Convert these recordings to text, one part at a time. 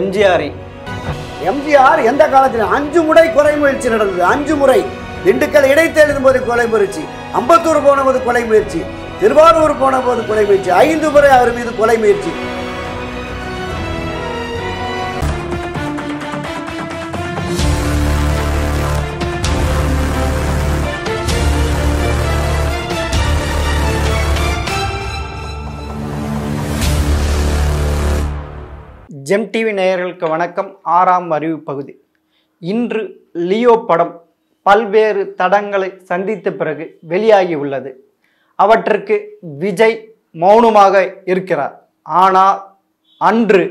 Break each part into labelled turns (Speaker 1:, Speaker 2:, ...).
Speaker 1: எம்ஜிஆர் எம்ஜிஆர் எந்த காலத்தில் அஞ்சு முறை கொலை முயற்சி நடந்தது அஞ்சு முறை திண்டுக்கல் இடைத்தேர்தலும் போது கொலை முயற்சி அம்பத்தூர் போன போது கொலை முயற்சி திருவாரூர் போன போது கொலை முயற்சி ஐந்து முறை அவர் மீது கொலை முயற்சி ஜெம் டிவி நேயர்களுக்கு வணக்கம் ஆறாம் அறிவு பகுதி இன்று லியோ படம் பல்வேறு தடங்களை சந்தித்த பிறகு வெளியாகி உள்ளது அவற்றுக்கு விஜய் மௌனமாக இருக்கிறார் ஆனால் அன்று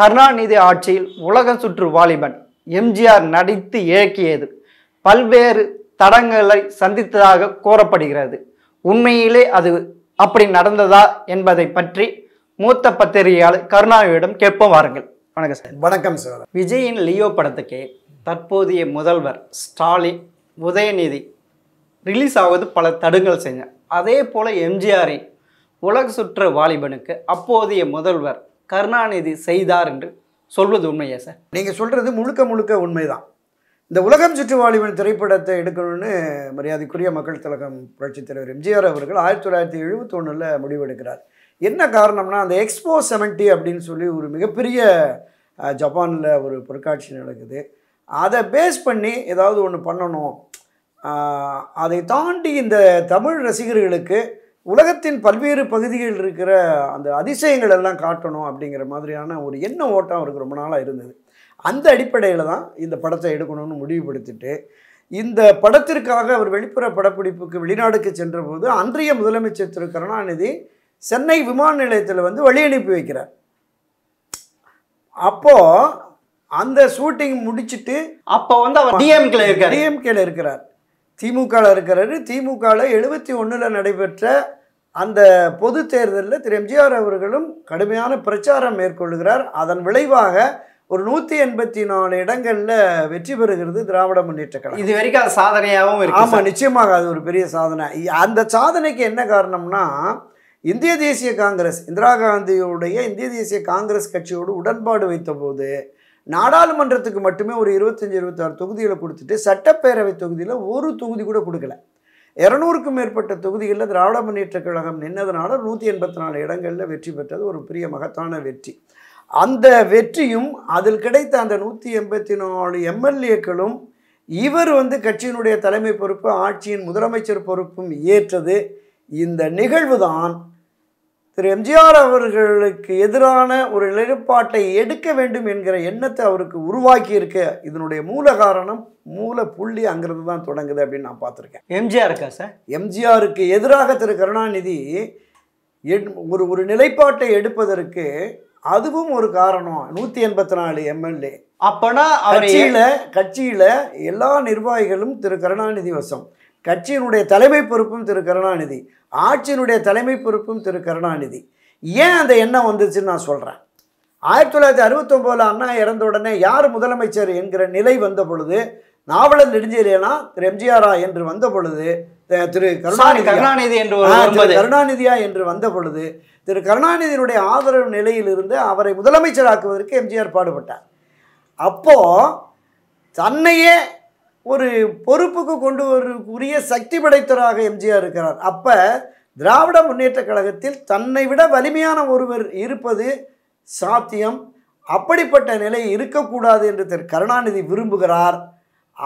Speaker 1: கருணாநிதி ஆட்சியில் உலக சுற்று வாலிபன் எம்ஜிஆர் நடித்து இயக்கியது பல்வேறு தடங்களை சந்தித்ததாக கூறப்படுகிறது உண்மையிலே அது அப்படி நடந்ததா என்பதை பற்றி மூத்த பத்திரிகையாளர் கருணாவிடம் கேட்போம் வாருங்கள் வணக்கம் சார் வணக்கம் சார் விஜயின் லியோ படத்துக்கு தற்போதைய முதல்வர் ஸ்டாலின் உதயநிதி ரிலீஸ் ஆவது பல தடுங்கள் செஞ்சார் அதே போல் எம்ஜிஆரின் உலக சுற்ற வாலிபனுக்கு அப்போதைய முதல்வர் கருணாநிதி செய்தார் என்று சொல்வது உண்மையா சார் நீங்கள் சொல்கிறது முழுக்க முழுக்க உண்மைதான் இந்த உலகம் சுற்று வாலிபன் திரைப்படத்தை எடுக்கணும்னு மரியாதைக்குரிய மக்கள் தலகம் புரட்சித் தலைவர் எம்ஜிஆர் அவர்கள் ஆயிரத்தி தொள்ளாயிரத்தி எழுபத்தொன்னில் முடிவெடுக்கிறார் என்ன காரணம்னா அந்த எக்ஸ்போ செவன்ட்டி அப்படின்னு சொல்லி ஒரு மிகப்பெரிய ஜப்பானில் ஒரு பொருட்காட்சி நடக்குது அதை பேஸ் பண்ணி ஏதாவது ஒன்று பண்ணணும் அதை தாண்டி இந்த தமிழ் ரசிகர்களுக்கு உலகத்தின் பல்வேறு பகுதிகளில் இருக்கிற அந்த அதிசயங்கள் எல்லாம் காட்டணும் அப்படிங்கிற மாதிரியான ஒரு எண்ண ஓட்டம் அவருக்கு ரொம்ப நாளாக இருந்தது அந்த அடிப்படையில் தான் இந்த படத்தை எடுக்கணும்னு முடிவுபடுத்திட்டு இந்த படத்திற்காக அவர் வெளிப்புற படப்பிடிப்புக்கு வெளிநாடுக்கு சென்றபோது அன்றைய முதலமைச்சர் திரு கருணாநிதி சென்னை விமான நிலையத்தில் வந்து வழி அனுப்பி வைக்கிறார் அப்போது அந்த ஷூட்டிங் முடிச்சுட்டு அப்போ வந்து அவர் டிஎம்கேல இருக்கார் டிஎம்கேல இருக்கிறார் திமுகவில் இருக்கிறாரு திமுகவில் எழுபத்தி ஒன்றில் நடைபெற்ற அந்த பொது தேர்தலில் திரு எம்ஜிஆர் அவர்களும் கடுமையான பிரச்சாரம் மேற்கொள்கிறார் அதன் விளைவாக ஒரு நூற்றி எண்பத்தி நாலு இடங்களில் வெற்றி பெறுகிறது திராவிட முன்னேற்ற கழகம் இது வரைக்கும் அது சாதனையாகவும் இருக்கு ஆமாம் நிச்சயமாக அது ஒரு பெரிய சாதனை அந்த சாதனைக்கு என்ன காரணம்னா இந்திய தேசிய காங்கிரஸ் இந்திரா காந்தியுடைய இந்திய தேசிய காங்கிரஸ் கட்சியோடு உடன்பாடு வைத்தபோது நாடாளுமன்றத்துக்கு மட்டுமே ஒரு இருபத்தஞ்சி இருபத்தாறு தொகுதிகளை கொடுத்துட்டு சட்டப்பேரவை தொகுதியில் ஒரு தொகுதி கூட கொடுக்கல இரநூறுக்கும் மேற்பட்ட தொகுதிகளில் திராவிட முன்னேற்ற கழகம் நின்றதுனால நூற்றி எண்பத்தி நாலு இடங்களில் வெற்றி பெற்றது ஒரு பெரிய மகத்தான வெற்றி அந்த வெற்றியும் அதில் கிடைத்த அந்த நூற்றி எண்பத்தி நாலு எம்எல்ஏக்களும் இவர் வந்து கட்சியினுடைய தலைமை பொறுப்பு ஆட்சியின் முதலமைச்சர் பொறுப்பும் ஏற்றது இந்த நிகழ்வு தான் திரு எம்ஜிஆர் அவர்களுக்கு எதிரான ஒரு நிலைப்பாட்டை எடுக்க வேண்டும் என்கிற எண்ணத்தை அவருக்கு உருவாக்கி இருக்க இதனுடைய மூல காரணம் மூல புள்ளி அங்கிருந்து தான் தொடங்குது அப்படின்னு நான் பார்த்துருக்கேன் எம்ஜிஆருக்கா சார் எம்ஜிஆருக்கு எதிராக திரு கருணாநிதி ஒரு ஒரு நிலைப்பாட்டை எடுப்பதற்கு அதுவும் ஒரு காரணம் நூற்றி எண்பத்தி நாலு எம்எல்ஏ அப்பனா கட்சியில் கட்சியில் எல்லா நிர்வாகிகளும் திரு கருணாநிதி வசம் கட்சியினுடைய தலைமை பொறுப்பும் திரு கருணாநிதி ஆட்சியினுடைய தலைமை பொறுப்பும் திரு கருணாநிதி ஏன் அந்த எண்ணம் வந்துச்சுன்னு நான் சொல்கிறேன் ஆயிரத்தி தொள்ளாயிரத்தி அறுபத்தொம்போதில் அண்ணா இறந்த உடனே யார் முதலமைச்சர் என்கிற நிலை வந்த பொழுது நாவலர் நெடுஞ்சேலியனா திரு எம்ஜிஆரா என்று வந்த பொழுது திரு கருணாநிதி கருணாநிதி என்று கருணாநிதியா என்று வந்த பொழுது திரு கருணாநிதியினுடைய ஆதரவு நிலையிலிருந்து அவரை முதலமைச்சராக்குவதற்கு எம்ஜிஆர் பாடுபட்டார் அப்போது தன்னையே ஒரு பொறுப்புக்கு கொண்டு வரக்கூடிய சக்தி படைத்தவராக எம்ஜிஆர் இருக்கிறார் அப்போ திராவிட முன்னேற்ற கழகத்தில் தன்னை விட வலிமையான ஒருவர் இருப்பது சாத்தியம் அப்படிப்பட்ட நிலை இருக்கக்கூடாது என்று திரு கருணாநிதி விரும்புகிறார்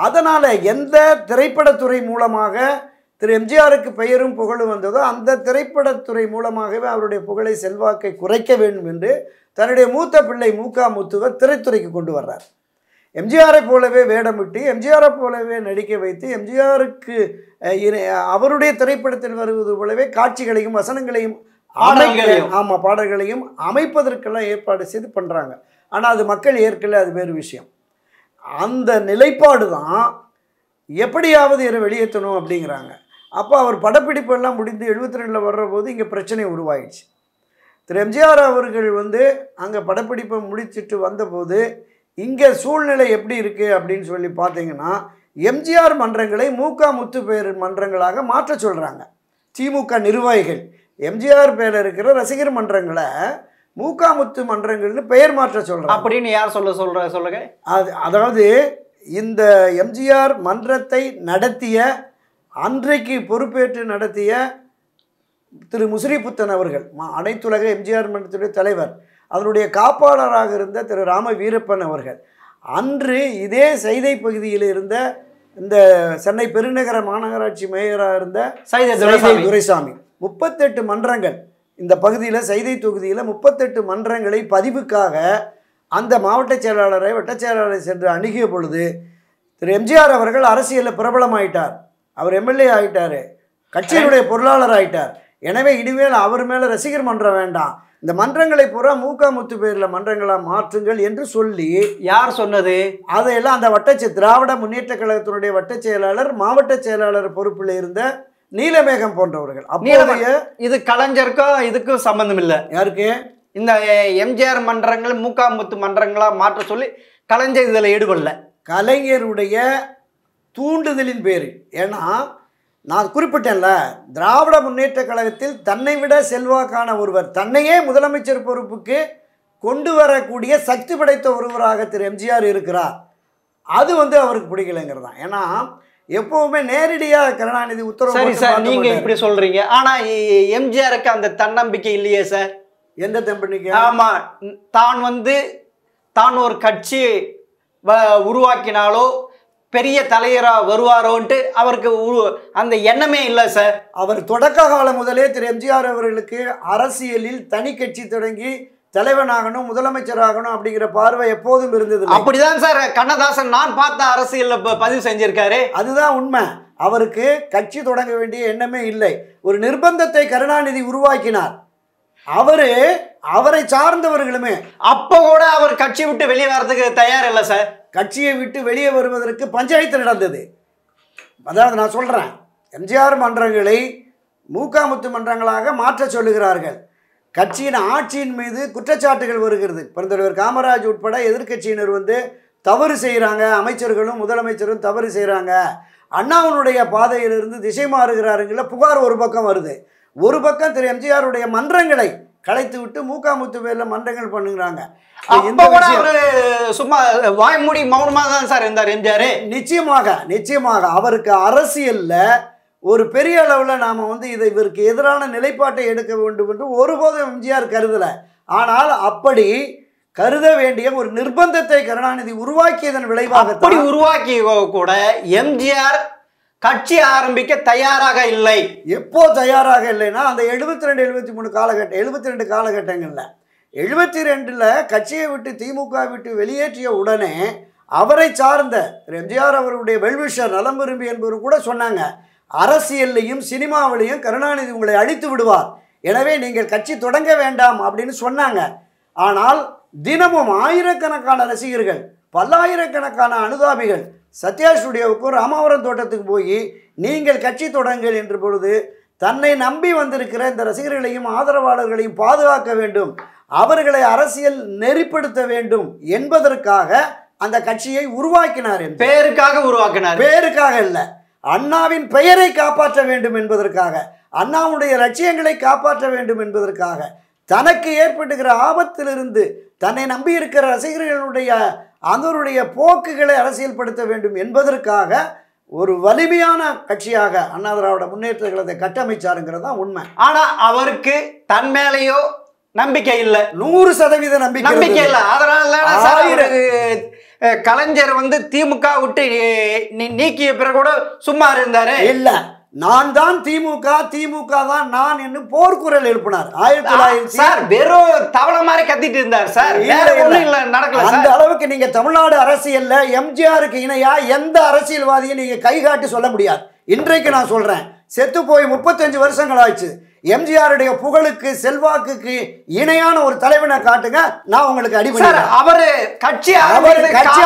Speaker 1: அதனால் எந்த திரைப்படத்துறை மூலமாக திரு எம்ஜிஆருக்கு பெயரும் புகழும் வந்ததோ அந்த திரைப்படத்துறை மூலமாகவே அவருடைய புகழை செல்வாக்கை குறைக்க வேண்டும் என்று தன்னுடைய மூத்த பிள்ளை க முத்துவர் திரைத்துறைக்கு கொண்டு வர்றார் எம்ஜிஆரை போலவே வேடமிட்டு எம்ஜிஆரை போலவே நடிக்க வைத்து எம்ஜிஆருக்கு அவருடைய திரைப்படத்தில் வருவது போலவே காட்சிகளையும் வசனங்களையும் ஆடைகளையும் ஆமாம் பாடல்களையும் அமைப்பதற்கெல்லாம் ஏற்பாடு செய்து பண்ணுறாங்க ஆனால் அது மக்கள் ஏற்கனவே அது வேறு விஷயம் அந்த நிலைப்பாடு தான் எப்படியாவது இதை வெளியேற்றணும் அப்படிங்கிறாங்க அப்போ அவர் படப்பிடிப்பு எல்லாம் முடிந்து எழுபத்தி ரெண்டில் வர்ற போது இங்கே பிரச்சனை உருவாயிடுச்சு திரு எம்ஜிஆர் அவர்கள் வந்து அங்கே படப்பிடிப்பை முடிச்சுட்டு வந்தபோது இங்கே சூழ்நிலை எப்படி இருக்குது அப்படின்னு சொல்லி பார்த்தீங்கன்னா எம்ஜிஆர் மன்றங்களை மூக முத்து பேர் மன்றங்களாக மாற்ற சொல்கிறாங்க திமுக நிர்வாகிகள் எம்ஜிஆர் பேரில் இருக்கிற ரசிகர் மன்றங்களை மூக்கா முத்து மன்றங்கள்னு பெயர் மாற்ற சொல்கிறாங்க அப்படின்னு யார் சொல்ல சொல்கிற சொல்லுங்க அது அதாவது இந்த எம்ஜிஆர் மன்றத்தை நடத்திய அன்றைக்கு பொறுப்பேற்று நடத்திய திரு முசிறிபுத்தன் அவர்கள் அனைத்துலக எம்ஜிஆர் மன்றத்துடைய தலைவர் அதனுடைய காப்பாளராக இருந்த திரு ராம வீரப்பன் அவர்கள் அன்று இதே செய்தை பகுதியில் இருந்த இந்த சென்னை பெருநகர மாநகராட்சி மேயராக இருந்த சைதை துரைசாமி முப்பத்தெட்டு மன்றங்கள் இந்த பகுதியில் செய்தி தொகுதியில் முப்பத்தெட்டு மன்றங்களை பதிவுக்காக அந்த மாவட்ட செயலாளரை வட்ட செயலாளரை சென்று அணுகிய பொழுது திரு எம்ஜிஆர் அவர்கள் அரசியலில் பிரபலமாயிட்டார் அவர் எம்எல்ஏ ஆகிட்டார் கட்சியினுடைய பொருளாளர் ஆகிட்டார் எனவே இனிமேல் அவர் மேலே ரசிகர் மன்றம் வேண்டாம் இந்த மன்றங்களை பூரா மூக்கா முத்து பேரில் மன்றங்களாக மாற்றுங்கள் என்று சொல்லி யார் சொன்னது அதையெல்லாம் அந்த வட்டச்சி திராவிட முன்னேற்ற கழகத்தினுடைய வட்ட செயலாளர் மாவட்ட செயலாளர் பொறுப்பில் இருந்த நீலமேகம் போன்றவர்கள் அப்படிய இது கலைஞருக்கும் இதுக்கும் சம்பந்தம் இல்லை யாருக்கு இந்த எம்ஜிஆர் மன்றங்கள் மூக்கா முத்து மன்றங்களாக மாற்ற சொல்லி கலைஞர் இதில் ஈடுபடல கலைஞருடைய தூண்டுதலின் பேர் ஏன்னா நான் குறிப்பிட்டேன்ல திராவிட முன்னேற்ற கழகத்தில் தன்னை விட செல்வாக்கான ஒருவர் தன்னையே முதலமைச்சர் பொறுப்புக்கு கொண்டு வரக்கூடிய சக்தி படைத்த ஒருவராக திரு எம்ஜிஆர் இருக்கிறார் அது வந்து அவருக்கு பிடிக்கலைங்கிறது தான் ஏன்னா எப்பவுமே நேரடியாக கருணாநிதி உத்தரவு சரி சார் நீங்கள் இப்படி சொல்கிறீங்க ஆனால் எம்ஜிஆருக்கு அந்த தன்னம்பிக்கை இல்லையே சார் எந்த தம்பிக்கை ஆமாம் தான் வந்து தான் ஒரு கட்சி உருவாக்கினாலோ பெரிய தலைவராக வருவாரோன்ட்டு அவருக்கு அந்த எண்ணமே இல்லை சார் அவர் தொடக்க காலம் முதலே திரு எம்ஜிஆர் அவர்களுக்கு அரசியலில் தனி கட்சி தொடங்கி தலைவனாகணும் முதலமைச்சராகணும் அப்படிங்கிற பார்வை எப்போதும் இருந்தது அப்படிதான் சார் கண்ணதாசன் நான் பார்த்த அரசியல் பதிவு செஞ்சிருக்காரு அதுதான் உண்மை அவருக்கு கட்சி தொடங்க வேண்டிய எண்ணமே இல்லை ஒரு நிர்பந்தத்தை கருணாநிதி உருவாக்கினார் அவரு அவரை சார்ந்தவர்களுமே அப்போ கூட அவர் கட்சி விட்டு வெளியே வர்றதுக்கு தயார் இல்லை சார் கட்சியை விட்டு வெளியே வருவதற்கு பஞ்சாயத்து நடந்தது அதாவது நான் சொல்கிறேன் எம்ஜிஆர் மன்றங்களை மூக்காமுத்து மன்றங்களாக மாற்ற சொல்லுகிறார்கள் கட்சியின் ஆட்சியின் மீது குற்றச்சாட்டுகள் வருகிறது பெருந்தலைவர் காமராஜ் உட்பட எதிர்கட்சியினர் வந்து தவறு செய்கிறாங்க அமைச்சர்களும் முதலமைச்சரும் தவறு செய்கிறாங்க அண்ணாவினுடைய பாதையிலிருந்து திசை மாறுகிறாருங்கள புகார் ஒரு பக்கம் வருது ஒரு பக்கம் திரு எம்ஜிஆருடைய மன்றங்களை கலைத்து விட்டு மூக்காமுத்து பேர்ல மன்றங்கள் பண்ணுங்கிறாங்க சும்மா மௌனமாக தான் சார் எம்ஜிஆர் நிச்சயமாக நிச்சயமாக அவருக்கு அரசியல்ல ஒரு பெரிய அளவில் நாம் வந்து இதை இவருக்கு எதிரான நிலைப்பாட்டை எடுக்க வேண்டும் என்று ஒருபோதும் எம்ஜிஆர் கருதலை ஆனால் அப்படி கருத வேண்டிய ஒரு நிர்பந்தத்தை கருணாநிதி உருவாக்கியதன் விளைவாக உருவாக்கிய கூட எம்ஜிஆர் கட்சி ஆரம்பிக்க தயாராக இல்லை எப்போ தயாராக இல்லைன்னா அந்த எழுபத்தி ரெண்டு எழுபத்தி மூணு காலகட்டம் எழுபத்தி ரெண்டு காலகட்டங்களில் எழுபத்தி ரெண்டில் கட்சியை விட்டு திமுக விட்டு வெளியேற்றிய உடனே அவரை சார்ந்த எம்ஜிஆர் அவருடைய வெல்விஷர் நலம் விரும்பி என்பவர் கூட சொன்னாங்க அரசியல்லையும் சினிமாவிலையும் கருணாநிதி உங்களை அழித்து விடுவார் எனவே நீங்கள் கட்சி தொடங்க வேண்டாம் அப்படின்னு சொன்னாங்க ஆனால் தினமும் ஆயிரக்கணக்கான ரசிகர்கள் பல்லாயிரக்கணக்கான அனுதாபிகள் சத்யா ஸ்டுடியோவுக்கும் ராமாவரம் தோட்டத்துக்கு போய் நீங்கள் கட்சி தொடங்கள் என்ற பொழுது தன்னை நம்பி வந்திருக்கிற இந்த ரசிகர்களையும் ஆதரவாளர்களையும் பாதுகாக்க வேண்டும் அவர்களை அரசியல் நெறிப்படுத்த வேண்டும் என்பதற்காக அந்த கட்சியை உருவாக்கினார் பெயருக்காக உருவாக்கினார் பெயருக்காக இல்லை அண்ணாவின் பெயரை காப்பாற்ற வேண்டும் என்பதற்காக அண்ணாவுடைய லட்சியங்களை காப்பாற்ற வேண்டும் என்பதற்காக தனக்கு ஏற்பட்டுகிற ஆபத்திலிருந்து தன்னை நம்பியிருக்கிற ரசிகர்களுடைய அதனுடைய போக்குகளை அரசியல்படுத்த வேண்டும் என்பதற்காக ஒரு வலிமையான கட்சியாக அண்ணா திராவிட முன்னேற்ற கழகத்தை கட்டமைச்சாருங்கிறது தான் உண்மை ஆனால் அவருக்கு தன் மேலேயோ நம்பிக்கை இல்லை நூறு சதவீத நம்பிக்கை நம்பிக்கை இல்லை அதனால கலைஞர் வந்து திமுக விட்டு நீக்கிய பிறகு கூட சும்மா இருந்தாரு இல்லை நான் தான் திமுக திமுக தான் நான் என்று போர்க்குரல் எழுப்பினார் ஆயிரத்தி தொள்ளாயிரத்தி சார் வெறும் தவளை மாதிரி கத்திட்டு இருந்தார் சார் நடக்கல அந்த அளவுக்கு நீங்க தமிழ்நாடு அரசியல்ல எம்ஜிஆருக்கு இணையா எந்த அரசியல்வாதியும் நீங்க கை காட்டி சொல்ல முடியாது இன்றைக்கு நான் சொல்றேன் செத்து போய் முப்பத்தஞ்சு வருஷங்கள் ஆயிடுச்சு எம்ஜிஆருடைய புகழுக்கு செல்வாக்குக்கு இணையான ஒரு தலைவனை காட்டுங்க நான் உங்களுக்கு அடிமை அவர் கட்சி அவர் கட்சி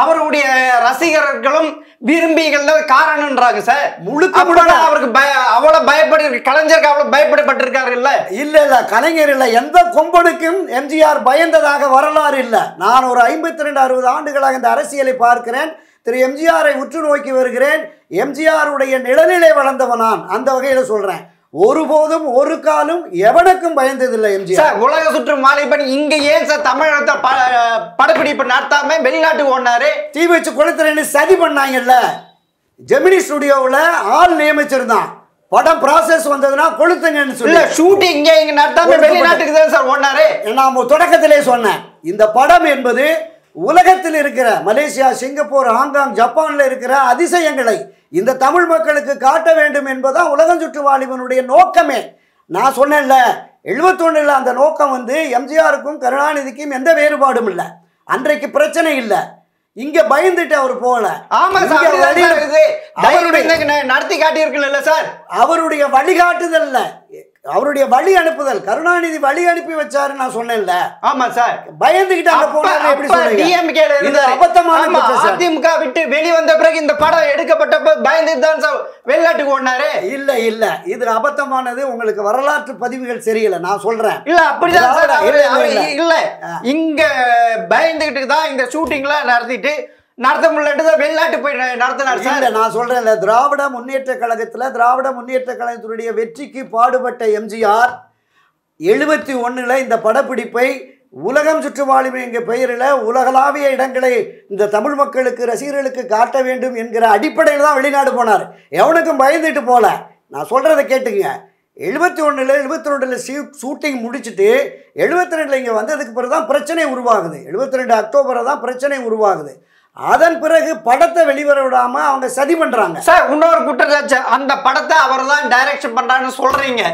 Speaker 1: அவருடைய ரசிகர்களும் விரும்பிகள் காரணம்ன்றாங்க சார் முழுக்க முழு அவருக்கு அவ்வளவு அவ்வளோ கலைஞருக்கு அவ்வளோ பயப்படப்பட்டிருக்காரு இல்லை இல்லை இல்ல கலைஞர் இல்லை எந்த கொம்பனுக்கும் எம்ஜிஆர் பயந்ததாக வரலாறு இல்லை நான் ஒரு ஐம்பத்தி ரெண்டு அறுபது ஆண்டுகளாக இந்த அரசியலை பார்க்கிறேன் திரு எம்ஜிஆரை உற்று நோக்கி வருகிறேன் எம்ஜிஆருடைய நிழநிலை வளர்ந்தவன் நான் அந்த வகையில் சொல்கிறேன் ஒருபோதும் ஒரு காலம் எவனுக்கும் பயந்ததில்லை எம்ஜி சார் உலக சுற்று மாலைப்பன் இங்க ஏன் சார் தமிழகத்தை படப்பிடிப்பு நடத்தாம வெளிநாட்டுக்கு ஓடினாரு தீ வச்சு குளத்துல சதி பண்ணாங்கல்ல ஜெமினி ஸ்டுடியோவில் ஆள் நியமிச்சிருந்தான் படம் ப்ராசஸ் வந்ததுன்னா கொளுத்துங்கன்னு சொல்லி ஷூட்டிங் இங்கே இங்கே நடத்தாம வெளிநாட்டுக்கு தான் சார் ஓடினாரு நான் தொடக்கத்திலே சொன்னேன் இந்த படம் என்பது உலகத்தில் இருக்கிற மலேசியா சிங்கப்பூர் ஹாங்காங் ஜப்பானில் இருக்கிற அதிசயங்களை இந்த தமிழ் மக்களுக்கு காட்ட வேண்டும் என்பதான் உலகம் சுற்று வாலிபனுடைய நோக்கமே நான் சொன்னேன்ல எழுபத்தொன்னில் அந்த நோக்கம் வந்து எம்ஜிஆருக்கும் கருணாநிதிக்கும் எந்த வேறுபாடும் இல்லை அன்றைக்கு பிரச்சனை இல்லை இங்க பயந்துட்டு அவர் போகல நடத்தி காட்டியிருக்கல சார் அவருடைய வழிகாட்டுதல்ல அவருடைய வழி அனுப்புதல் கருணாநிதி வழி அனுப்பி வச்சாரு நான் சொன்னேன்ல ஆமா சார் பயந்துகிட்டாங்க போனாரு எப்படி டிஎம்கேல இருந்தாரு அபத்தமான திமுக விட்டு வெளிவந்த பிறகு இந்த படம் எடுக்கப்பட்டப்ப பயந்துட்டு தான் சார் வெளிநாட்டுக்கு ஓடினாரு இல்ல இல்ல இது அபத்தமானது உங்களுக்கு வரலாற்று பதிவுகள் சரியில்லை நான் சொல்றேன் இல்ல அப்படிதான் இல்ல இங்க பயந்துகிட்டு தான் இந்த ஷூட்டிங்லாம் நடத்திட்டு நடத்த முடியலன்றதை வெளிநாட்டு போய் நடத்தினார் சார் நான் சொல்கிறேன்ல திராவிட முன்னேற்ற கழகத்தில் திராவிட முன்னேற்ற கழகத்தினுடைய வெற்றிக்கு பாடுபட்ட எம்ஜிஆர் எழுபத்தி ஒன்றில் இந்த படப்பிடிப்பை உலகம் சுற்றுவாழும் என்கிற பெயரில் உலகளாவிய இடங்களை இந்த தமிழ் மக்களுக்கு ரசிகர்களுக்கு காட்ட வேண்டும் என்கிற அடிப்படையில் தான் வெளிநாடு போனார் எவனுக்கும் பயந்துட்டு போகல நான் சொல்கிறத கேட்டுங்க எழுபத்தி ஒன்றில் எழுபத்தி ரெண்டில் ஷூ ஷூட்டிங் முடிச்சுட்டு எழுபத்தி ரெண்டில் இங்கே வந்ததுக்கு பிறகு தான் பிரச்சனை உருவாகுது எழுபத்தி ரெண்டு அக்டோபரை தான் பிரச்சனை உருவாகுது அதன் பிறகு படத்தை வெளிவர விடாம அவங்க சதி பண்றாங்க சார் இன்னொரு குற்றச்சாச்சு அந்த படத்தை அவர் தான் டைரக்ஷன் பண்றான்னு சொல்றீங்க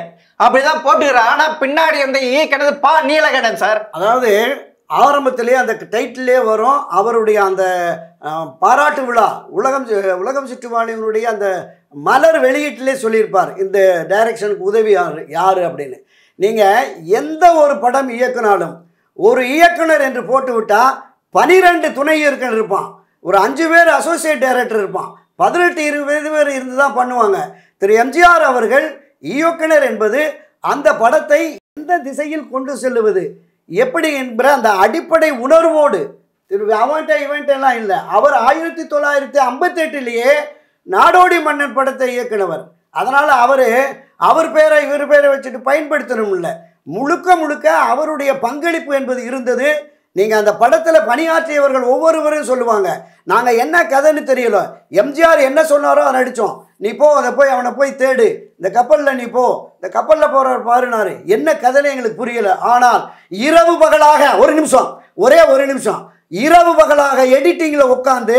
Speaker 1: அப்படிதான் போட்டுக்கிறார் ஆனா பின்னாடி அந்த ஈ கிடந்து பா நீலகண்டன் சார் அதாவது ஆரம்பத்திலே அந்த டைட்டிலே வரும் அவருடைய அந்த பாராட்டு விழா உலகம் உலகம் சுற்றுவாளிகளுடைய அந்த மலர் வெளியீட்டிலே சொல்லியிருப்பார் இந்த டைரக்ஷனுக்கு உதவி யார் யார் அப்படின்னு நீங்கள் எந்த ஒரு படம் இயக்குனாலும் ஒரு இயக்குனர் என்று போட்டுவிட்டால் பனிரெண்டு துணை இயக்குனர் இருப்பான் ஒரு அஞ்சு பேர் அசோசியேட் டைரக்டர் இருப்பான் பதினெட்டு இருபது பேர் இருந்து தான் பண்ணுவாங்க திரு எம்ஜிஆர் அவர்கள் இயக்குனர் என்பது அந்த படத்தை எந்த திசையில் கொண்டு செல்லுவது எப்படி என்கிற அந்த அடிப்படை உணர்வோடு திரு அவன்ட்ட இவன்ட் எல்லாம் இல்லை அவர் ஆயிரத்தி தொள்ளாயிரத்தி ஐம்பத்தெட்டுலேயே நாடோடி மன்னன் படத்தை இயக்குனவர் அதனால் அவர் அவர் பேரை இவர் பேரை வச்சுட்டு பயன்படுத்தணும் இல்லை முழுக்க முழுக்க அவருடைய பங்களிப்பு என்பது இருந்தது நீங்கள் அந்த படத்தில் பணியாற்றியவர்கள் ஒவ்வொருவரும் சொல்லுவாங்க நாங்கள் என்ன கதைன்னு தெரியல எம்ஜிஆர் என்ன சொன்னாரோ அதை நடித்தோம் நீ போ அதை போய் அவனை போய் தேடு இந்த கப்பலில் நீ போ இந்த கப்பலில் போகிற பாருனாரு என்ன கதைன்னு எங்களுக்கு புரியலை ஆனால் இரவு பகலாக ஒரு நிமிஷம் ஒரே ஒரு நிமிஷம் இரவு பகலாக எடிட்டிங்கில் உட்காந்து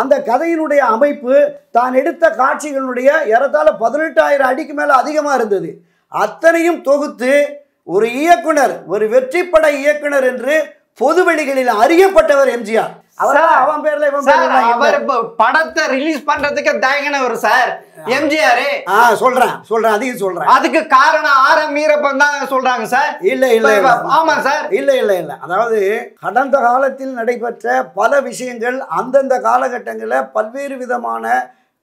Speaker 1: அந்த கதையினுடைய அமைப்பு தான் எடுத்த காட்சிகளுடைய ஏறத்தாழ பதினெட்டாயிரம் அடிக்கு மேலே அதிகமாக இருந்தது அத்தனையும் தொகுத்து ஒரு இயக்குனர் ஒரு வெற்றிப்பட இயக்குனர் என்று பொது வெளிகளில் அறியப்பட்டவர் எம்ஜிஆர் அவன் படத்தை ரிலீஸ் சார் எம்ஜிஆர் ஆ அதையும் அதுக்கு காரணம் தான் சார் சார் அதாவது கடந்த காலத்தில் நடைபெற்ற பல விஷயங்கள் அந்தந்த காலகட்டங்களில் பல்வேறு விதமான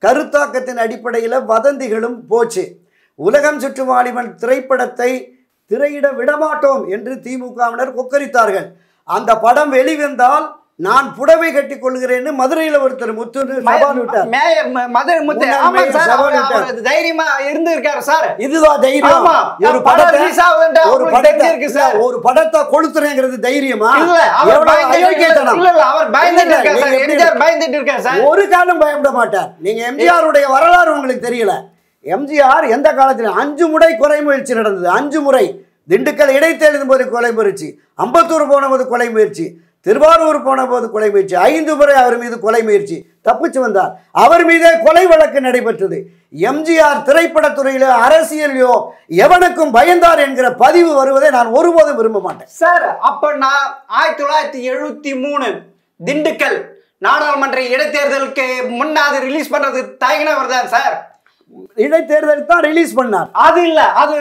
Speaker 1: கருத்தாக்கத்தின் அடிப்படையில் வதந்திகளும் போச்சு உலகம் சுற்று வாலிபன் திரைப்படத்தை திரையிட விடமாட்டோம் என்று திமுகவினர் கொக்கரித்தார்கள் அந்த படம் வெளிவந்தால் நான் புடவை கட்டி கொள்கிறேன்னு மதுரையில ஒருத்தர் முத்து முத்து சார் தைரியமா இருந்திருக்காரு சார் இதுதான் தைரியம் ஒரு ஒரு படத்தை இருக்கு சார் ஒரு படத்தை கொளுத்துறேங்கிறது அவர் பயந்துட்டாரு எம்ஜிஆர் பயந்துட்டு சார் ஒரு காலம் பயப்பட மாட்டார் நீங்க எம்ஜிஆருடைய வரலாறு உங்களுக்கு தெரியல எம்ஜிஆர் எந்த காலத்துல அஞ்சு முறை குறை முயற்சி நடந்தது அஞ்சு முறை திண்டுக்கல் இடைத்தேர்தலின் போது கொலை முயற்சி அம்பத்தூர் போன போது கொலை முயற்சி திருவாரூர் போன போது கொலை முயற்சி ஐந்து முறை அவர் மீது கொலை முயற்சி தப்பிச்சு வந்தார் அவர் மீதே கொலை வழக்கு நடைபெற்றது எம்ஜிஆர் திரைப்படத்துறையிலோ அரசியலையோ எவனுக்கும் பயந்தார் என்கிற பதிவு வருவதை நான் ஒருபோதும் விரும்ப மாட்டேன் சார் அப்ப நான் ஆயிரத்தி தொள்ளாயிரத்தி எழுபத்தி மூணு திண்டுக்கல் நாடாளுமன்ற இடைத்தேர்தலுக்கு முன்னாது ரிலீஸ் பண்றது தயங்கினவர் தான் சார் இடைத்தேர்தல் தான் ரிலீஸ் பண்ணார் அது இல்ல அது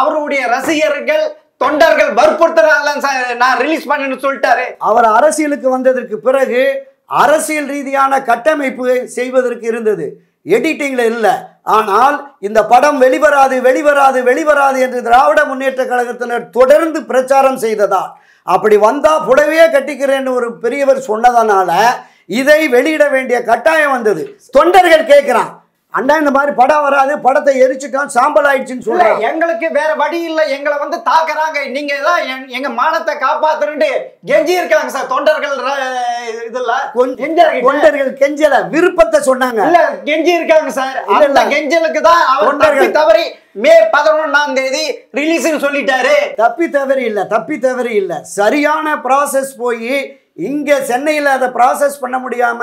Speaker 1: அவருடைய ரசிகர்கள் தொண்டர்கள் வற்புறுத்துறாங்க நான் ரிலீஸ் பண்ணேன்னு சொல்லிட்டாரு அவர் அரசியலுக்கு வந்ததற்கு பிறகு அரசியல் ரீதியான கட்டமைப்பு செய்வதற்கு இருந்தது எடிட்டிங்கில் இல்லை ஆனால் இந்த படம் வெளிவராது வெளிவராது வெளிவராது என்று திராவிட முன்னேற்ற கழகத்தினர் தொடர்ந்து பிரச்சாரம் செய்ததா அப்படி வந்தால் புடவையே கட்டிக்கிறேன்னு ஒரு பெரியவர் சொன்னதனால இதை வெளியிட வேண்டிய கட்டாயம் வந்தது தொண்டர்கள் கேட்குறான் அண்ணா இந்த மாதிரி படம் வராது படத்தை எரிச்சுட்டோம் சாம்பல் ஆயிடுச்சுன்னு சொல்ல எங்களுக்கு வேற வழி இல்லை எங்களை வந்து தாக்குறாங்க நீங்க தான் எங்க மானத்தை காப்பாத்துறது கெஞ்சி இருக்காங்க சார் தொண்டர்கள் இதுல தொண்டர்கள் கெஞ்சல விருப்பத்தை சொன்னாங்க கெஞ்சி இருக்காங்க சார் அந்த கெஞ்சலுக்கு தான் அவர் தவறி மே பதினொன்னாம் தேதி ரிலீஸ் சொல்லிட்டாரு தப்பி தவறி இல்லை தப்பி தவறி இல்லை சரியான ப்ராசஸ் போய் இங்க சென்னையில் அதை ப்ராசஸ் பண்ண முடியாம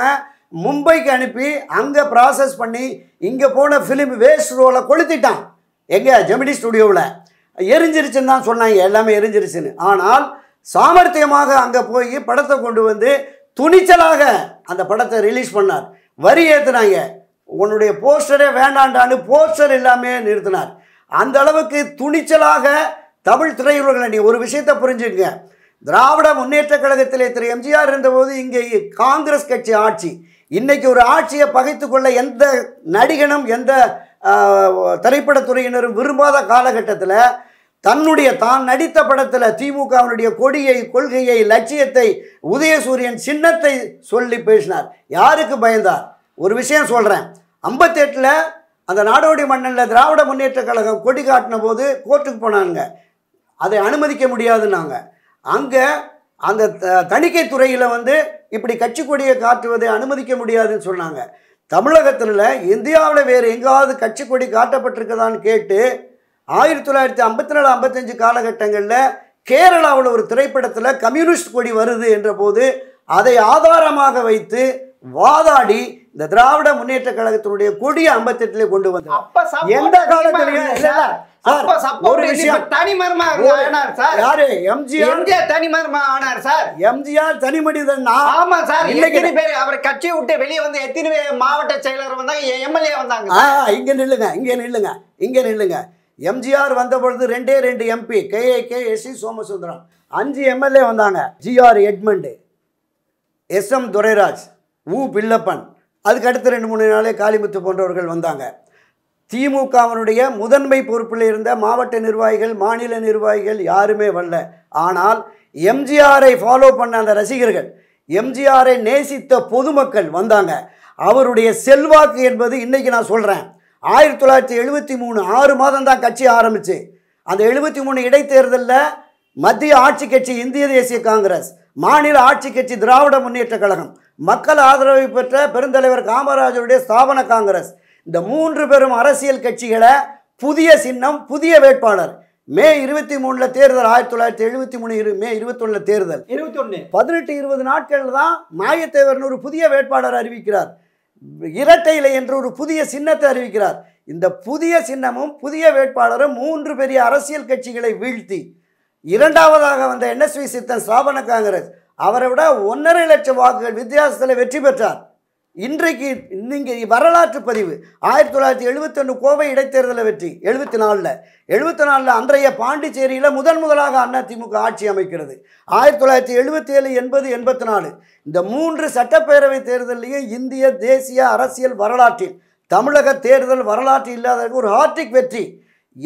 Speaker 1: மும்பைக்கு அனுப்பி அங்கே ப்ராசஸ் பண்ணி இங்கே போன ஃபிலிம் வேஸ்ட் ரோவில் கொளுத்திட்டான் எங்கே ஜெமினி ஸ்டுடியோவில் எரிஞ்சிருச்சுன்னு தான் சொன்னாங்க எல்லாமே எரிஞ்சிருச்சுன்னு ஆனால் சாமர்த்தியமாக அங்கே போய் படத்தை கொண்டு வந்து துணிச்சலாக அந்த படத்தை ரிலீஸ் பண்ணார் வரி ஏற்றுனாங்க உன்னுடைய போஸ்டரே வேண்டாண்டான்னு போஸ்டர் எல்லாமே நிறுத்தினார் அந்த அளவுக்கு துணிச்சலாக தமிழ் திரையுலகில் நீ ஒரு விஷயத்தை புரிஞ்சுக்கங்க திராவிட முன்னேற்ற கழகத்திலே திரு எம்ஜிஆர் இருந்தபோது இங்கே காங்கிரஸ் கட்சி ஆட்சி இன்றைக்கி ஒரு ஆட்சியை பகைத்து கொள்ள எந்த நடிகனும் எந்த திரைப்படத்துறையினரும் விரும்பாத காலகட்டத்தில் தன்னுடைய தான் நடித்த படத்தில் திமுகவினுடைய கொடியை கொள்கையை லட்சியத்தை உதயசூரியன் சின்னத்தை சொல்லி பேசினார் யாருக்கு பயந்தார் ஒரு விஷயம் சொல்கிறேன் ஐம்பத்தெட்டில் அந்த நாடோடி மன்னனில் திராவிட முன்னேற்ற கழகம் கொடி காட்டின போது கோர்ட்டுக்கு போனாங்க அதை அனுமதிக்க முடியாதுன்னாங்க அங்கே அந்த தணிக்கை துறையில் வந்து இப்படி கட்சி கொடியை காட்டுவதை அனுமதிக்க முடியாதுன்னு சொன்னாங்க தமிழகத்தில் இந்தியாவில் வேறு எங்காவது கட்சி கொடி காட்டப்பட்டிருக்கதான்னு கேட்டு ஆயிரத்தி தொள்ளாயிரத்தி ஐம்பத்தி நாலு ஐம்பத்தஞ்சு காலகட்டங்களில் கேரளாவில் ஒரு திரைப்படத்தில் கம்யூனிஸ்ட் கொடி வருது என்ற போது அதை ஆதாரமாக வைத்து வாதாடி இந்த திராவிட முன்னேற்ற கழகத்தினுடைய கொடிய ஐம்பத்தெட்டுல கொண்டு வந்தார் எந்த காலத்திலையும் விஷயம் ஆனார் சார் யாரு எம்ஜிஆர் ஆனார் சார் எம்ஜிஆர் சார் பேர் கட்சியை விட்டு வெளியே வந்து மாவட்ட செயலர் எம்எல்ஏ வந்தாங்க நில்லுங்க நில்லுங்க நில்லுங்க எம்ஜிஆர் வந்த பொழுது ரெண்டே ரெண்டு MP K K S C Somasundaram அஞ்சு எம்எல்ஏ வந்தாங்க G R Edmund S M Durairaj உ பில்லப்பன் அதுக்கு அடுத்த ரெண்டு மூணு நாளே காளிமுத்து போன்றவர்கள் வந்தாங்க திமுகவனுடைய முதன்மை பொறுப்பில் இருந்த மாவட்ட நிர்வாகிகள் மாநில நிர்வாகிகள் யாருமே வரல ஆனால் எம்ஜிஆரை ஃபாலோ பண்ண அந்த ரசிகர்கள் எம்ஜிஆரை நேசித்த பொதுமக்கள் வந்தாங்க அவருடைய செல்வாக்கு என்பது இன்றைக்கி நான் சொல்கிறேன் ஆயிரத்தி தொள்ளாயிரத்தி எழுபத்தி மூணு ஆறு மாதம் தான் கட்சி ஆரம்பிச்சு அந்த எழுபத்தி மூணு இடைத்தேர்தலில் மத்திய ஆட்சி கட்சி இந்திய தேசிய காங்கிரஸ் மாநில ஆட்சி கட்சி திராவிட முன்னேற்ற கழகம் மக்கள் ஆதரவை பெற்ற பெருந்தலைவர் காமராஜருடைய ஸ்தாபன காங்கிரஸ் இந்த மூன்று பெரும் அரசியல் கட்சிகளை புதிய சின்னம் புதிய வேட்பாளர் மே இருபத்தி மூணில் தேர்தல் ஆயிரத்தி தொள்ளாயிரத்தி எழுபத்தி மூணு இரு மே ஒண்ணுல தேர்தல் இருபத்தொன்று பதினெட்டு இருபது நாட்களில் தான் மாயத்தேவர்னு ஒரு புதிய வேட்பாளர் அறிவிக்கிறார் இரட்டை இலை என்று ஒரு புதிய சின்னத்தை அறிவிக்கிறார் இந்த புதிய சின்னமும் புதிய வேட்பாளரும் மூன்று பெரிய அரசியல் கட்சிகளை வீழ்த்தி இரண்டாவதாக வந்த என்எஸ்வி சித்தன் ஸ்தாபன காங்கிரஸ் அவரை விட ஒன்றரை லட்சம் வாக்குகள் வித்தியாசத்தில் வெற்றி பெற்றார் இன்றைக்கு இன்னைக்கு வரலாற்று பதிவு ஆயிரத்தி தொள்ளாயிரத்தி எழுபத்தொன்று கோவை இடைத்தேர்தலை வெற்றி எழுபத்தி நாலில் எழுபத்தி நாலில் அன்றைய பாண்டிச்சேரியில் முதன் முதலாக அதிமுக ஆட்சி அமைக்கிறது ஆயிரத்தி தொள்ளாயிரத்தி எழுபத்தி ஏழு எண்பது எண்பத்தி நாலு இந்த மூன்று சட்டப்பேரவை தேர்தலையும் இந்திய தேசிய அரசியல் வரலாற்றில் தமிழக தேர்தல் வரலாற்று இல்லாத ஒரு ஹார்டிக் வெற்றி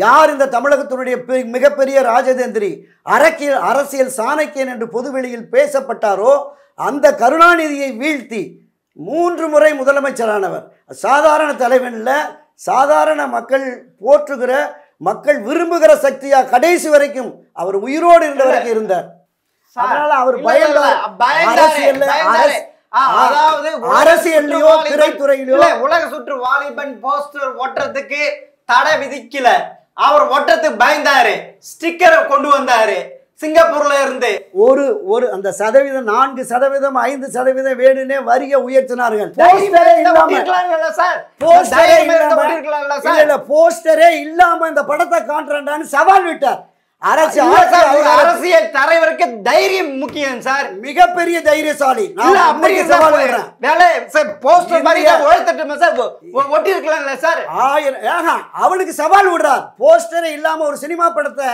Speaker 1: யார் இந்த தமிழகத்தினுடைய மிகப்பெரிய ராஜதேந்திரி அரக்கியல் அரசியல் சாணக்கியன் என்று பொதுவெளியில் பேசப்பட்டாரோ அந்த கருணாநிதியை வீழ்த்தி மூன்று முறை முதலமைச்சரானவர் சாதாரண தலைவனில் சாதாரண மக்கள் போற்றுகிற மக்கள் விரும்புகிற சக்தியா கடைசி வரைக்கும் அவர் உயிரோடு இருந்த வரைக்கும் இருந்தார் அதனால அவர் அரசியல் அரசியல்லையோ திரைத்துறையிலோ உலக சுற்று வாலிபன் போஸ்டர் ஓட்டுறதுக்கு தடை விதிக்கல அவர் ஒட்டத்துக்கு பயந்தாரு ஸ்டிக்கரை கொண்டு வந்தாரு சிங்கப்பூர்ல இருந்து ஒரு ஒரு அந்த சதவீதம் நான்கு சதவீதம் ஐந்து சதவீதம் வேணும்னே வரிய உயர்த்தினார்கள் போஸ்டரே இல்லாம இந்த படத்தை காண்றான்னு சவால் விட்டார் அரசியல் தலைவருக்கு தைரியம் முக்கியம் சார் மிகப்பெரிய தைரியசாலி வேலை சார் போஸ்டர் மாதிரி சார் ஒட்டி இருக்கலாம்ல சார் அவனுக்கு சவால் விடுறார் போஸ்டர் இல்லாம ஒரு சினிமா படத்தை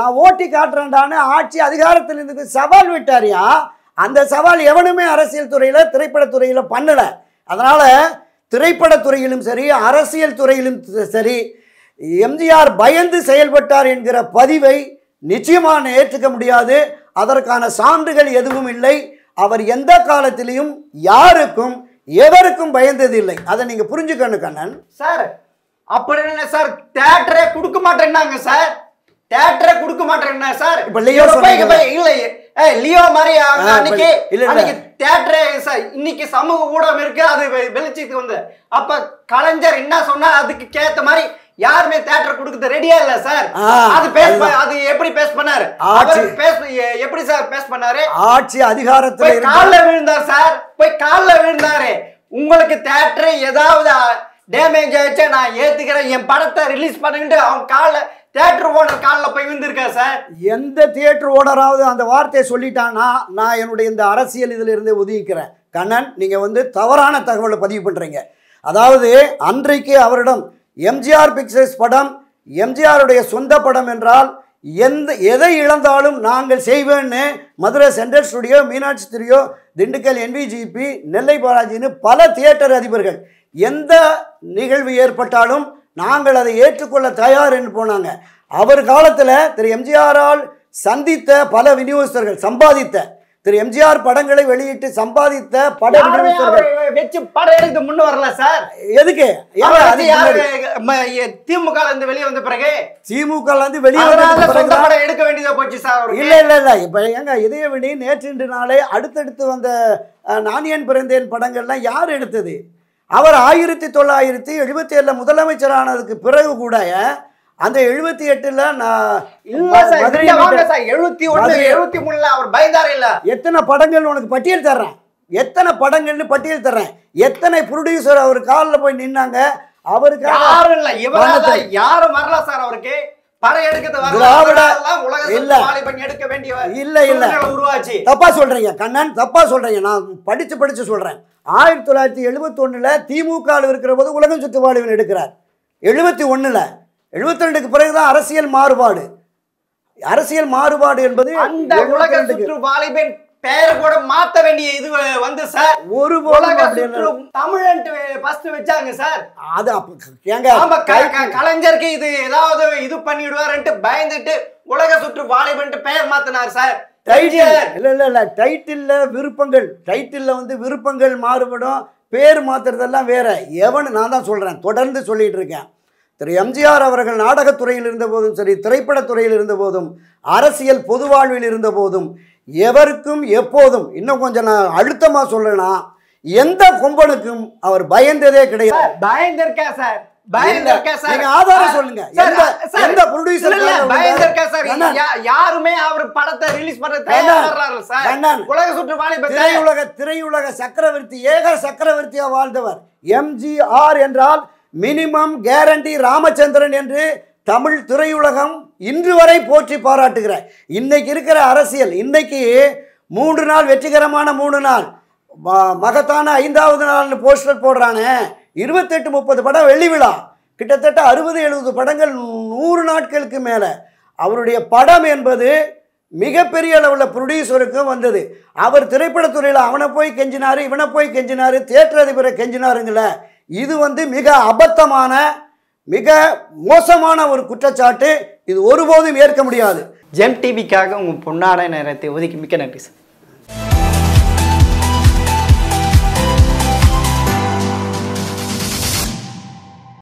Speaker 1: நான் ஓட்டி காட்டுறேன்டான்னு ஆட்சி அதிகாரத்தில் இருந்து சவால் விட்டாரியா அந்த சவால் எவனுமே அரசியல் துறையில திரைப்படத்துறையில பண்ணல அதனால திரைப்படத்துறையிலும் சரி அரசியல் துறையிலும் சரி எம்ஜிஆர் பயந்து செயல்பட்டார் என்கிற பதிவை நிச்சயமாக ஏற்றுக்க முடியாது அதற்கான சான்றுகள் எதுவும் இல்லை அவர் எந்த காலத்திலையும் யாருக்கும் எவருக்கும் பயந்தது இல்லை அதை நீங்கள் புரிஞ்சுக்கணும் கண்ணன் சார் அப்படி என்ன சார் தேட்டரே கொடுக்க மாட்டேன்னாங்க சார் தேட்டரே கொடுக்க மாட்டேன்னா சார் இப்போ லியோ இல்லை ஏ லியோ மாதிரி அன்னைக்கு அன்னைக்கு தேட்டரே சார் இன்னைக்கு சமூக ஊடகம் இருக்கு அது வெளிச்சத்துக்கு வந்து அப்ப கலைஞர் என்ன சொன்னா அதுக்கு கேத்த மாதிரி யாருமே தியேட்டர் கொடுக்கறது ரெடியா இல்ல சார் அது பேஸ் அது எப்படி பேஸ் பண்ணாரு அவர் பேஸ் எப்படி சார் பேஸ் பண்ணாரு ஆட்சி அதிகாரத்துல கால்ல விழுந்தார் சார் போய் கால்ல விழுந்தாரு உங்களுக்கு தியேட்டர் ஏதாவது டேமேஜ் ஆயிடுச்சா நான் ஏத்துக்கிறேன் என் படத்தை ரிலீஸ் பண்ணுங்கட்டு அவன் கால தியேட்டர் ஓனர் காலில் போய் விழுந்திருக்கா சார் எந்த தியேட்டர் ஓனராவது அந்த வார்த்தையை சொல்லிட்டான்னா நான் என்னுடைய இந்த அரசியல் இதில் இருந்து ஒதுக்கிக்கிறேன் கண்ணன் நீங்கள் வந்து தவறான தகவலை பதிவு பண்ணுறீங்க அதாவது அன்றைக்கு அவரிடம் எம்ஜிஆர் பிக்சர்ஸ் படம் எம்ஜிஆருடைய சொந்த படம் என்றால் எந்த எதை இழந்தாலும் நாங்கள் செய்வேன்னு Madurai central studio Meenakshi studio Dindigul NVGP Nellai பாலாஜின்னு பல தியேட்டர் அதிபர்கள் எந்த நிகழ்வு ஏற்பட்டாலும் நாங்கள் அதை ஏற்றுக்கொள்ள தயார் என்று போனாங்க அவர் காலத்தில் திரு எம்ஜிஆரால் சந்தித்த பல விநியோகஸ்தர்கள் சம்பாதித்த திரு எம்ஜிஆர் படங்களை வெளியிட்டு சம்பாதித்த படம் வச்சு படம் எடுத்து முன்னு வரல சார் எதுக்கு திமுக இருந்து வெளியே வந்த பிறகு திமுக இருந்து வெளியே படம் எடுக்க வேண்டியதா போச்சு சார் இல்ல இல்ல இல்ல இப்ப ஏங்க இதயவெளி இன்று நாளே அடுத்தடுத்து வந்த நானியன் பிறந்தேன் படங்கள்லாம் யார் எடுத்தது அவர் ஆயிரத்தி தொள்ளாயிரத்தி எழுபத்தி ஏழில் முதலமைச்சரானதுக்கு பிறகு கூட அந்த எழுபத்தி எட்டுல நான் எழுபத்தி எழுபத்தி மூணுல அவர் இல்ல எத்தனை படங்கள் உனக்கு பட்டியல் தர்றேன் எத்தனை படங்கள்னு பட்டியல் தர்றேன் எத்தனை ப்ரொடியூசர் அவர் காலில் போய் நின்னாங்க அவருக்கு யாரும் இல்ல இவரால யாரும் வரல சார் அவருக்கு தப்பா சொல்றீங்க கண்ணன் தப்பா சொல்றீங்க நான் படிச்சு படிச்சு சொல்றேன் ஆயிரத்தி தொள்ளாயிரத்தி எழுபத்தி ஒண்ணுல திமுக இருக்கிற போது உலகம் சுற்றுவாளிவன் எடுக்கிறார் எழுபத்தி ஒண்ணுல எழுபத்தி ரெண்டுக்கு பிறகு தான் அரசியல் மாறுபாடு அரசியல் மாறுபாடு என்பது அந்த உலக வாலிபன் பெயரை கூட மாத்த வேண்டிய இது வந்து சார் ஒரு தமிழன் ஃபர்ஸ்ட் வச்சாங்க சார் அது ஏங்க ஆமா கலைஞருக்கு இது ஏதாவது இது பண்ணிடுவாருன்ட்டு பயந்துட்டு உலக சுற்று வாலிபன்ட்டு பெயர் மாத்தினார் சார் டைட்டில் இல்லை இல்லை இல்லை டைட்டிலில் விருப்பங்கள் டைட்டிலில் வந்து விருப்பங்கள் மாறுபடும் பேர் மாத்துறதெல்லாம் வேற எவன் நான் தான் சொல்கிறேன் தொடர்ந்து சொல்லிட்டு இருக்கேன் திரு எம்ஜிஆர் அவர்கள் நாடகத்துறையில் இருந்தபோதும் சரி திரைப்படத்துறையில் இருந்தபோதும் அரசியல் பொது வாழ்வில் இருந்தபோதும் எவருக்கும் எப்போதும் இன்னும் கொஞ்சம் நான் அழுத்தமாக சொல்கிறேன்னா எந்த கும்பனுக்கும் அவர் பயந்ததே கிடையாது பயந்திருக்கா சார் ஆதாரம் சொல்லுங்க யாருமே அவர் படத்தை ரிலீஸ் சுற்றுவாணி திரையுலக திரையுலக சக்கரவர்த்தி ஏக சக்கரவர்த்தியா வாழ்ந்தவர் எம்ஜிஆர் என்றால் மினிமம் கேரண்டி ராமச்சந்திரன் என்று தமிழ் திரையுலகம் இன்று வரை போற்றி பாராட்டுகிற இன்னைக்கு இருக்கிற அரசியல் இன்னைக்கு மூன்று நாள் வெற்றிகரமான மூணு நாள் மகத்தான ஐந்தாவது நாள்னு போஸ்டர் போடுறானே இருபத்தெட்டு முப்பது படம் வெள்ளி விழா கிட்டத்தட்ட அறுபது எழுபது படங்கள் நூறு நாட்களுக்கு மேலே அவருடைய படம் என்பது மிகப்பெரிய அளவில் ப்ரொடியூசருக்கும் வந்தது அவர் திரைப்படத்துறையில் அவனை போய் கெஞ்சினார் இவனை போய் கெஞ்சினார் தேட்டர் அதிபரை கெஞ்சினாருங்களே இது வந்து மிக அபத்தமான மிக மோசமான ஒரு குற்றச்சாட்டு இது ஒருபோதும் ஏற்க முடியாது ஜெம் டிவிக்காக உங்கள் பொன்னான நேரத்தை ஒதுக்கி மிக்க நன்றி சார்